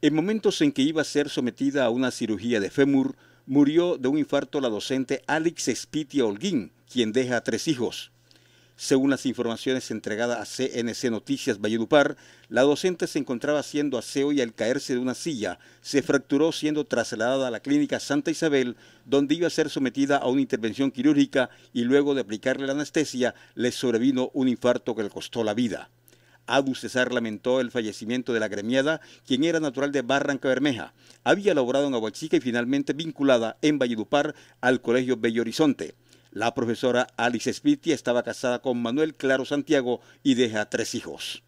En momentos en que iba a ser sometida a una cirugía de fémur, murió de un infarto la docente Alex Spitia Holguín, quien deja tres hijos. Según las informaciones entregadas a CNC Noticias Valledupar, la docente se encontraba haciendo aseo y al caerse de una silla se fracturó siendo trasladada a la clínica Santa Isabel, donde iba a ser sometida a una intervención quirúrgica y luego de aplicarle la anestesia le sobrevino un infarto que le costó la vida. Adu Cesar lamentó el fallecimiento de la gremiada, quien era natural de Barranca Bermeja. Había laborado en Aguachica y finalmente vinculada en Valledupar al Colegio Bello Horizonte. La profesora Alice Spitti estaba casada con Manuel Claro Santiago y deja tres hijos.